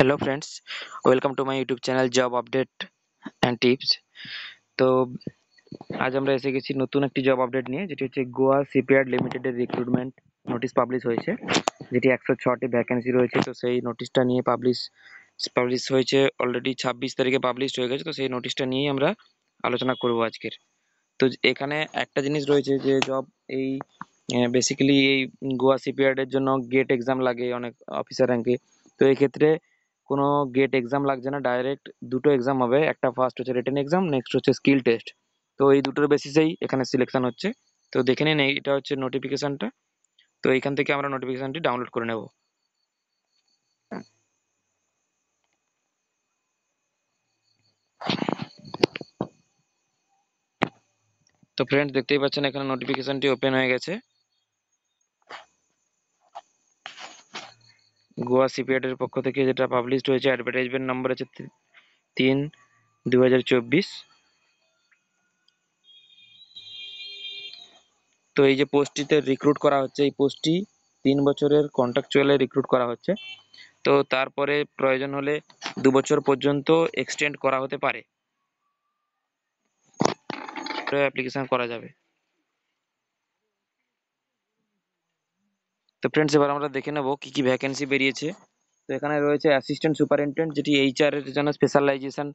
hello friends welcome to my YouTube channel job update and tips তো আজ আমরা এসে গেছি নতুন একটি জব আপডেট নিয়ে যেটি হচ্ছে গোয়া সিপিয়ার্ড লিমিটেডের রিক্রুটমেন্ট নোটিশ পাবলিশ হয়েছে যেটি একশো ছটি ভ্যাকেন্সি রয়েছে তো সেই নোটিশটা নিয়ে পাবলিশ পাবলিশ হয়েছে অলরেডি ছাব্বিশ তারিখে পাবলিশ হয়ে গেছে তো সেই নোটিশটা নিয়েই আমরা আলোচনা করব আজকের তো এখানে একটা জিনিস রয়েছে যে জব এই বেসিক্যালি এই গোয়া সিপিয়ার্ডের জন্য গেট এক্সাম লাগে অনেক অফিসার র্যাঙ্কে তো এক্ষেত্রে কোনো গেট এক্সাম লাগছে না ডাইরেক্ট দুটো এক্সাম হবে একটা ফার্স্ট হচ্ছে রিটেন এক্সাম নেক্সট হচ্ছে স্কিল টেস্ট তো এই দুটোর বেসিসেই এখানে সিলেকশন হচ্ছে তো দেখে নিন এইটা হচ্ছে নোটিফিকেশানটা তো এইখান থেকে আমরা নোটিফিকেশানটি ডাউনলোড করে নেব তো ফ্রেন্ডস দেখতেই পাচ্ছেন এখানে নোটিফিকেশানটি ওপেন হয়ে গেছে গোয়া এর পক্ষ থেকে যেটা পাবলিশড হয়েছে অ্যাডভার্টাইজমেন্ট নাম্বার হচ্ছে তিন দু তো এই যে পোস্টটিতে রিক্রুট করা হচ্ছে এই পোস্টটি তিন বছরের কন্ট্রাকচুয়ালে রিক্রুট করা হচ্ছে তো তারপরে প্রয়োজন হলে দু বছর পর্যন্ত এক্সটেন্ড করা হতে পারে অ্যাপ্লিকেশন করা যাবে তো ফ্রেন্ডস এবার আমরা দেখে নেব কি কি ভ্যাকেন্সি বেরিয়েছে তো এখানে রয়েছে অ্যাসিস্ট্যান্ট সুপারিনটেন্ডেন্ট যেটি এইচআর এর জন্য স্পেশালাইজেশন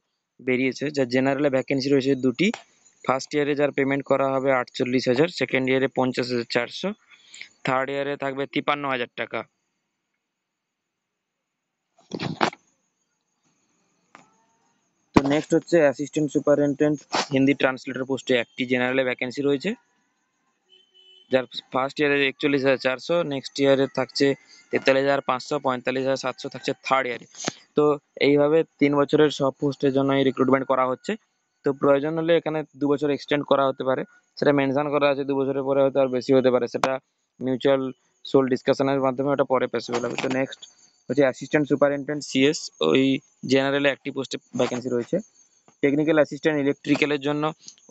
বেরিয়েছে যা জেনারেলে ভ্যাকেন্সি রয়েছে দুটি ফার্স্ট ইয়ারে যার পেমেন্ট করা হবে আটচল্লিশ হাজার সেকেন্ড ইয়ারে পঞ্চাশ হাজার চারশো থার্ড ইয়ারে থাকবে তিপান্ন হাজার টাকা তো নেক্সট হচ্ছে অ্যাসিস্ট্যান্ট সুপারিনটেন্ডেন্ট হিন্দি ট্রান্সলেটর পোস্টে একটি জেনারেলে ভ্যাকেন্সি রয়েছে যার ফার্স্ট ইয়ারে একচল্লিশ হাজার চারশো নেক্সট ইয়ারে থাকছে তেতাল্লিশ হাজার পাঁচশো পঁয়তাল্লিশ হাজার সাতশো থাকছে থার্ড ইয়ারে তো এইভাবে তিন বছরের সব পোস্টের জন্য এই রিক্রুটমেন্ট করা হচ্ছে তো প্রয়োজন হলে এখানে দু বছর এক্সটেন্ড করা হতে পারে সেটা মেনশন করা আছে দু বছরের পরে হয়তো আর বেশি হতে পারে সেটা মিউচুয়াল সোল ডিসকাশনের মাধ্যমে ওটা পরে পসিবল হবে তো নেক্সট হচ্ছে অ্যাসিস্ট্যান্ট সুপারিনটেন্ডেন্ট সিএস ওই জেনারেলে একটি পোস্টে ভ্যাকেন্সি রয়েছে টেকনিক্যাল অ্যাসিস্ট্যান্ট ইলেকট্রিক্যালের জন্য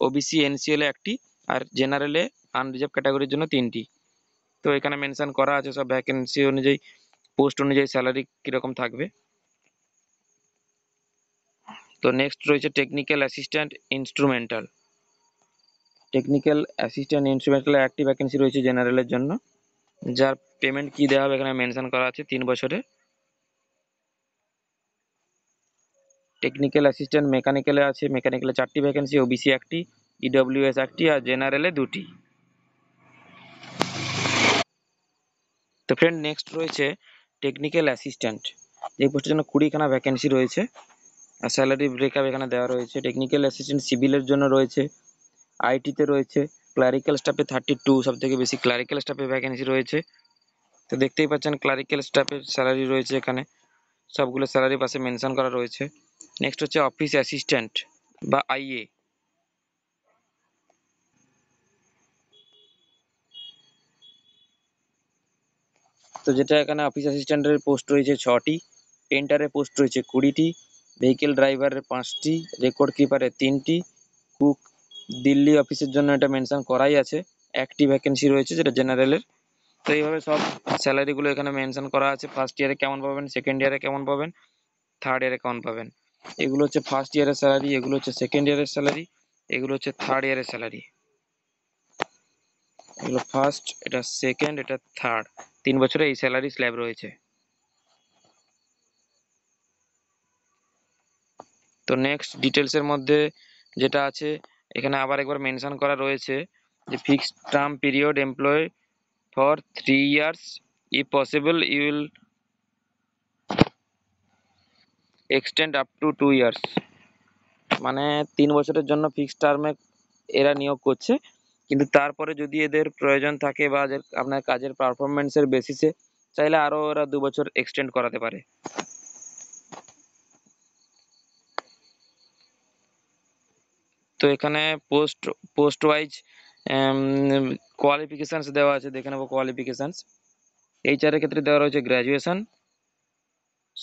ওবিসি এনসিএলে একটি আর জেনারেলে আনরিজার্ভ ক্যাটাগরির জন্য তিনটি তো এখানে মেনশান করা আছে সব ভ্যাকেন্সি অনুযায়ী পোস্ট অনুযায়ী স্যালারি কীরকম থাকবে তো নেক্সট রয়েছে technical assistant instrumental technical assistant instrumental একটি ভ্যাকেন্সি রয়েছে জেনারেলের জন্য যার পেমেন্ট কি দেওয়া হবে এখানে মেনশান করা আছে তিন বছরে টেকনিক্যাল অ্যাসিস্ট্যান্ট মেকানিক্যালে আছে মেকানিক্যালে চারটি ভ্যাকেন্সি ওবিসি একটি ইডব্লিউএস e একটি আর জেনারেলে দুটি তো ফ্রেন্ড নেক্সট রয়েছে টেকনিক্যাল অ্যাসিস্ট্যান্ট এই পোস্টের জন্য কুড়িখানা ভ্যাকেন্সি রয়েছে আর স্যালারি ব্রেকআপ এখানে দেওয়া রয়েছে টেকনিক্যাল অ্যাসিস্ট্যান্ট সিভিলের জন্য রয়েছে আইটিতে রয়েছে ক্লারিক্যাল স্টাফে থার্টি টু সব থেকে বেশি ক্লারিক্যাল স্টাফে ভ্যাকেন্সি রয়েছে তো দেখতেই পাচ্ছেন ক্লারিক্যাল স্টাফের স্যালারি রয়েছে এখানে সবগুলো স্যালারি পাশে মেনশন করা রয়েছে নেক্সট হচ্ছে অফিস অ্যাসিস্ট্যান্ট বা আইএ তো যেটা এখানে অফিস অ্যাসিস্ট্যান্টের পোস্ট রয়েছে ছটি পেন্টারের পোস্ট রয়েছে কুড়িটি ভেহিকেল ড্রাইভারের পাঁচটি রেকর্ড কিপারের তিনটি কুক দিল্লি অফিসের জন্য এটা মেনশন করাই আছে একটি ভ্যাকেন্সি রয়েছে যেটা জেনারেলের তো এইভাবে সব স্যালারিগুলো এখানে মেনশন করা আছে ফার্স্ট ইয়ারে কেমন পাবেন সেকেন্ড ইয়ারে কেমন পাবেন থার্ড ইয়ারে কেমন পাবেন এগুলো হচ্ছে ফার্স্ট ইয়ারের স্যালারি এগুলো হচ্ছে সেকেন্ড ইয়ারের স্যালারি এগুলো হচ্ছে থার্ড ইয়ারের স্যালারি এগুলো ফার্স্ট এটা সেকেন্ড এটা থার্ড তিন বছরে এই স্যালারি স্ল্যাব রয়েছে তো নেক্সট ডিটেলসের মধ্যে যেটা আছে এখানে আবার একবার মেনশন করা রয়েছে যে fixed term period employ for three years ই possible will extend up to two years মানে তিন বছরের জন্য ফিক্সড টার্মে এরা নিয়োগ করছে কিন্তু তারপরে যদি এদের প্রয়োজন থাকে বা আপনার কাজের পারফরমেন্সের বেসিসে চাইলে আরো ওরা দু বছর এক্সটেন্ড করাতে পারে তো এখানে পোস্ট পোস্ট ওয়াইজ কোয়ালিফিকেশানস দেওয়া আছে দেখে নেবো কোয়ালিফিকেশানস এইচআরের ক্ষেত্রে দেওয়া রয়েছে গ্র্যাজুয়েশন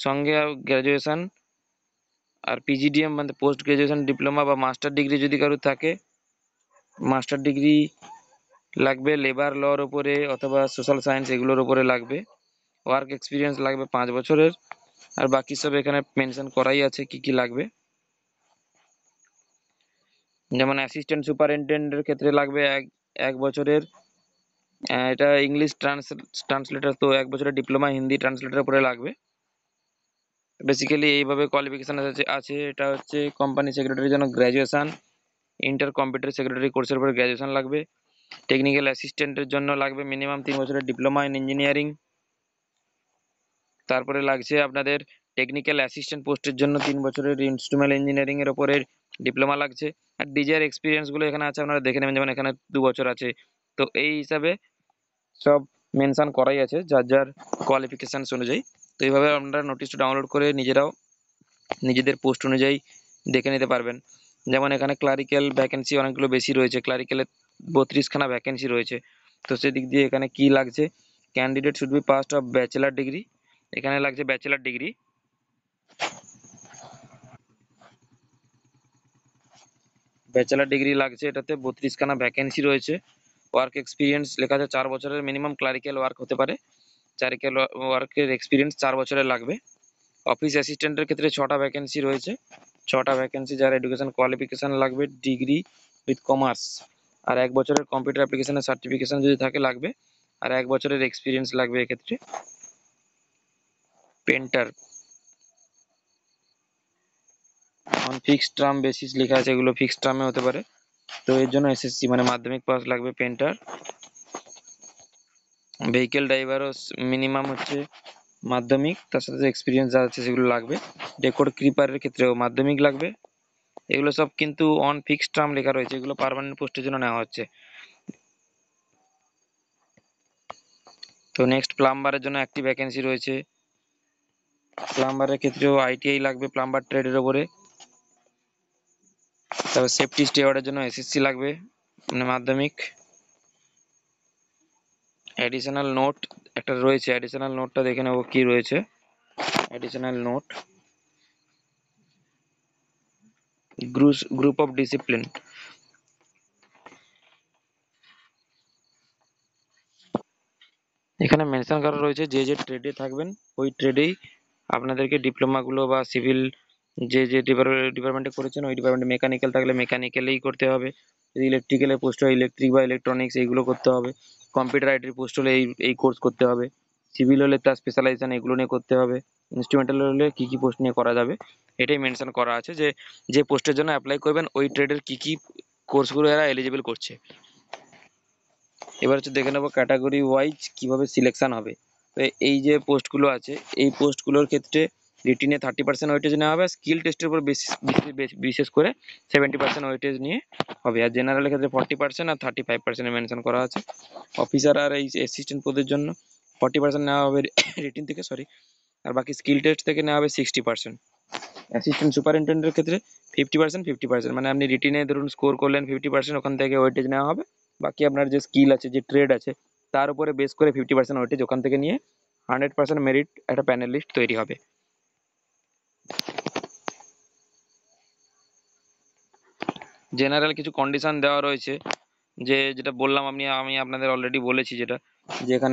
সঙ্গে গ্র্যাজুয়েশন আর পিজিডিএম মানে পোস্ট গ্র্যাজুয়েশান ডিপ্লোমা বা মাস্টার ডিগ্রি যদি কারোর থাকে মাস্টার ডিগ্রি লাগবে লেবার লর ওপরে অথবা সোশ্যাল সায়েন্স এগুলোর ওপরে লাগবে ওয়ার্ক এক্সপিরিয়েন্স লাগবে পাঁচ বছরের আর বাকি সব এখানে মেনশন করাই আছে কি কি লাগবে যেমন অ্যাসিস্ট্যান্ট সুপারিনটেন্ডেন্টের ক্ষেত্রে লাগবে এক এক বছরের এটা ইংলিশ ট্রান্স ট্রান্সলেটার তো এক বছরের ডিপ্লোমা হিন্দি ট্রান্সলেটার উপরে লাগবে বেসিক্যালি এইভাবে কোয়ালিফিকেশান আছে আছে এটা হচ্ছে কোম্পানি সেক্রেটারির জন্য গ্র্যাজুয়েশান ইন্টার কম্পিউটার সেক্রেটারি কোর্সের পরে গ্র্যাজুয়েশন লাগবে টেকনিক্যাল অ্যাসিস্ট্যান্টের জন্য লাগবে মিনিমাম তিন বছরের ডিপ্লোমা ইন ইঞ্জিনিয়ারিং তারপরে লাগছে আপনাদের টেকনিক্যাল অ্যাসিস্ট্যান্ট পোস্টের জন্য তিন বছরের ইনস্ট্রুমেন্ট ইঞ্জিনিয়ারিংয়ের ওপরে ডিপ্লোমা লাগছে আর ডিজার এক্সপিরিয়েন্সগুলো এখানে আছে আপনারা দেখে নেবেন যেমন এখানে দু বছর আছে তো এই হিসাবে সব মেনশান করাই আছে যার যার কোয়ালিফিকেশানস অনুযায়ী তো এইভাবে আপনারা নোটিশটা ডাউনলোড করে নিজেরাও নিজেদের পোস্ট অনুযায়ী দেখে নিতে পারবেন যেমন এখানে ক্লারিক্যাল ভ্যাকেন্সি অনেকগুলো বেশি রয়েছে ক্লারিক্যালের বত্রিশখানা ভ্যাকেন্সি রয়েছে তো সেদিক দিয়ে এখানে কি লাগছে candidate should be passed of bachelor degree এখানে লাগছে ব্যাচেলার ডিগ্রি ব্যাচেলার ডিগ্রি লাগছে এটাতে বত্রিশখানা ভ্যাকেন্সি রয়েছে ওয়ার্ক এক্সপিরিয়েন্স লেখা আছে চার বছরের মিনিমাম ক্লারিক্যাল ওয়ার্ক হতে পারে ক্লারিক্যাল ওয়ার্কের এক্সপিরিয়েন্স চার বছরের লাগবে অফিস অ্যাসিস্ট্যান্টের ক্ষেত্রে ছটা ভ্যাকেন্সি রয়েছে ছটা ভ্যাকেন্সি যার এডুকেশন কোয়ালিফিকেশান লাগবে ডিগ্রি উইথ কমার্স আর এক বছরের কম্পিউটার অ্যাপ্লিকেশানের সার্টিফিকেশান যদি থাকে লাগবে আর এক বছরের এক্সপিরিয়েন্স লাগবে এক্ষেত্রে painter on fixed term basis লেখা আছে এগুলো ফিক্সড টার্মে হতে পারে তো এর জন্য এসএসসি মানে মাধ্যমিক পাস লাগবে পেন্টার ভেহিকেল ড্রাইভারও মিনিমাম হচ্ছে মাধ্যমিক তার সাথে এক্সপিরিয়েন্স যা আছে সেগুলো লাগবে রেকর্ড ক্রিপারের ক্ষেত্রেও মাধ্যমিক লাগবে এগুলো সব কিন্তু অন ফিক্সড টার্ম লেখা রয়েছে এগুলো পারমানেন্ট পোস্টের জন্য নেওয়া হচ্ছে তো নেক্সট প্লাম্বারের জন্য একটি ভ্যাকেন্সি রয়েছে প্লাম্বারের ক্ষেত্রেও আইটিআই লাগবে প্লাম্বার ট্রেডের ওপরে তারপর সেফটি স্টেওয়ার্ডের জন্য এসএসসি লাগবে মানে মাধ্যমিক অ্যাডিশনাল নোট একটা রয়েছে অ্যাডিশনাল নোটটা দেখে নেব কি রয়েছে additional note group of discipline এখানে মেনশন করা রয়েছে যে যে ট্রেডে থাকবেন ওই ট্রেডেই আপনাদেরকে ডিপ্লোমাগুলো বা সিভিল যে যে ডিপার্টমেন্টে করেছেন ওই ডিপার্টমেন্টে মেকানিক্যাল থাকলে মেকানিক্যালেই করতে হবে যদি ইলেকট্রিক্যালের পোস্ট হয় ইলেকট্রিক বা ইলেকট্রনিক্স এইগুলো করতে হবে কম্পিউটার আইটির পোস্ট হলে এই এই কোর্স করতে হবে সিভিল হলে তার স্পেশালাইজেশন এগুলো নিয়ে করতে হবে ইনস্ট্রুমেন্টাল হলে কী কী পোস্ট নিয়ে করা যাবে এটাই মেনশন করা আছে যে যে পোস্টের জন্য অ্যাপ্লাই করবেন ওই ট্রেডের কী কী কোর্সগুলো এরা এলিজিবল করছে এবার হচ্ছে দেখে নেবো ক্যাটাগরি ওয়াইজ কীভাবে সিলেকশান হবে তো এই যে পোস্টগুলো আছে এই পোস্টগুলোর ক্ষেত্রে রিটিনে থার্টি পার্সেন্ট ওয়েটেজ নেওয়া হবে স্কিল টেস্টের উপর বিশেষ করে সেভেন্টি পার্সেন্ট ওয়েটেজ নিয়ে হবে আর জেনারেলের ক্ষেত্রে ফর্টি পার্সেন্ট আর থার্টি ফাইভ পার্সেন্ট মেনশন করা আছে অফিসার আর এই অ্যাসিস্ট্যান্ট পদের জন্য ফর্টি পার্সেন্ট নেওয়া হবে রিটিন থেকে সরি আর বাকি স্কিল টেস্ট থেকে নেওয়া হবে সিক্সটি পার্সেন্ট অ্যাসিস্ট্যান্ট সুপারিনটেন্ডেন্টের ক্ষেত্রে ফিফটি পার্সেন্ট ফিফটি পার্সেন্ট মানে আপনি রিটিনে ধরুন স্কোর করলেন ফিফটি পার্সেন্ট ওখান থেকে ওয়েটেজ নেওয়া হবে বাকি আপনার যে স্কিল আছে যে ট্রেড আছে তার উপরে বেস করে ফিফটি পার্সেন্ট ওয়েটেজ ওখান থেকে নিয়ে হান্ড্রেড পার্সেন্ট মেরিট একটা প্যানেল লিস্ট তৈরি হবে জেনারেল কিছু কন্ডিশন দেওয়া রয়েছে যে যেটা বললাম আমি আমি আপনাদের অলরেডি বলেছি যেটা যে কত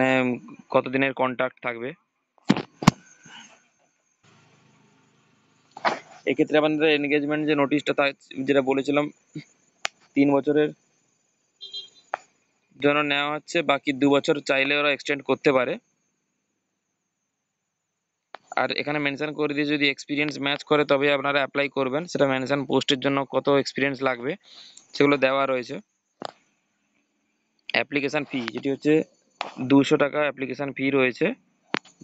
কতদিনের কন্ট্রাক্ট থাকবে এক্ষেত্রে আপনাদের এনগেজমেন্ট যে নোটিশটা যেটা বলেছিলাম তিন বছরের জন্য নেওয়া হচ্ছে বাকি দু বছর চাইলে ওরা এক্সটেন্ড করতে পারে আর এখানে মেনশন করে দিয়ে যদি এক্সপিরিয়েন্স ম্যাচ করে তবে আপনারা অ্যাপ্লাই করবেন সেটা মেনশন পোস্টের জন্য কত এক্সপিরিয়েন্স লাগবে সেগুলো দেওয়া রয়েছে অ্যাপ্লিকেশান ফি যেটি হচ্ছে দুশো টাকা অ্যাপ্লিকেশান ফি রয়েছে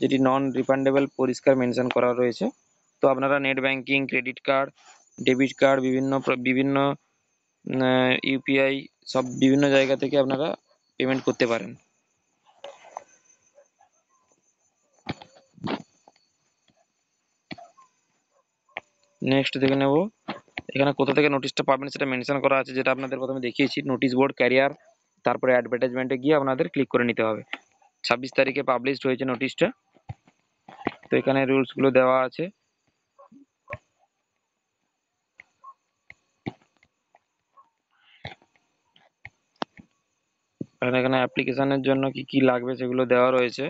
যেটি নন রিফান্ডেবল পরিষ্কার মেনশন করা রয়েছে তো আপনারা net banking credit card debit card বিভিন্ন বিভিন্ন ইউপিআই সব বিভিন্ন জায়গা থেকে আপনারা পেমেন্ট করতে পারেন নেক্সট দেখে নেব এখানে কোথা থেকে নোটিশটা পাবেন সেটা মেনশন করা আছে যেটা আপনাদের প্রথমে দেখিয়েছি নোটিশ বোর্ড ক্যারিয়ার তারপরে অ্যাডভার্টাইজমেন্টে গিয়ে আপনাদের ক্লিক করে নিতে হবে ছাব্বিশ তারিখে পাবলিশড হয়েছে নোটিশটা তো এখানে রুলসগুলো দেওয়া আছে এখানে অ্যাপ্লিকেশনের জন্য কি কি লাগবে সেগুলো দেওয়া রয়েছে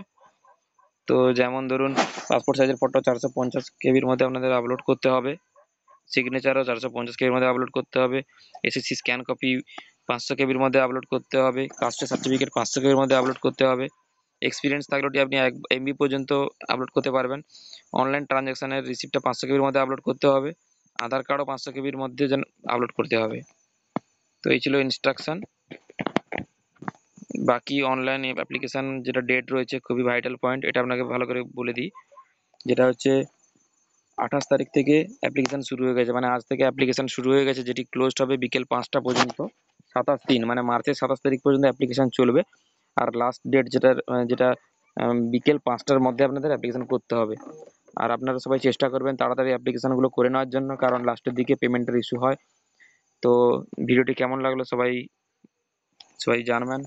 তো যেমন ধরুন পাসপোর্ট সাইজের ফটো চারশো পঞ্চাশ কেবির মধ্যে আপনাদের আপলোড করতে হবে সিগনেচারও চারশো পঞ্চাশ কেবির মধ্যে আপলোড করতে হবে এসএসসি স্ক্যান কপি পাঁচশো কেবির মধ্যে আপলোড করতে হবে কাস্টের সার্টিফিকেট পাঁচশো কেবির মধ্যে আপলোড করতে হবে এক্সপিরিয়েন্স থাকলে ওটি আপনি এক এমবি পর্যন্ত আপলোড করতে পারবেন অনলাইন ট্রানজ্যাকশানের রিসিপ্টটা পাঁচশো কেবির মধ্যে আপলোড করতে হবে আধার কার্ডও পাঁচশো কেবির মধ্যে যেন আপলোড করতে হবে তো এই ছিল ইনস্ট্রাকশান বাকি অনলাইন অ্যাপ্লিকেশান যেটা ডেট রয়েছে খুবই ভাইটাল পয়েন্ট এটা আপনাকে ভালো করে বলে দিই যেটা হচ্ছে আঠাশ তারিখ থেকে অ্যাপ্লিকেশান শুরু হয়ে গেছে মানে আজ থেকে অ্যাপ্লিকেশান শুরু হয়ে গেছে যেটি ক্লোজড হবে বিকেল পাঁচটা পর্যন্ত সাতাশ তিন মানে মার্চের সাতাশ তারিখ পর্যন্ত অ্যাপ্লিকেশান চলবে আর লাস্ট ডেট যেটা যেটা বিকেল পাঁচটার মধ্যে আপনাদের অ্যাপ্লিকেশান করতে হবে আর আপনারা সবাই চেষ্টা করবেন তাড়াতাড়ি অ্যাপ্লিকেশানগুলো করে নেওয়ার জন্য কারণ লাস্টের দিকে পেমেন্টের ইস্যু হয় তো ভিডিওটি কেমন লাগলো সবাই সবাই জানবেন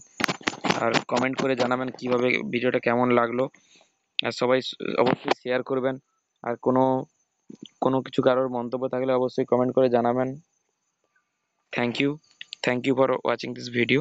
আর কমেন্ট করে জানাবেন কিভাবে ভিডিওটা কেমন লাগলো আর সবাই অবশ্যই শেয়ার করবেন আর কোনো কোনো কিছু কারোর মন্তব্য থাকলে অবশ্যই কমেন্ট করে জানাবেন thank you thank you for watching this video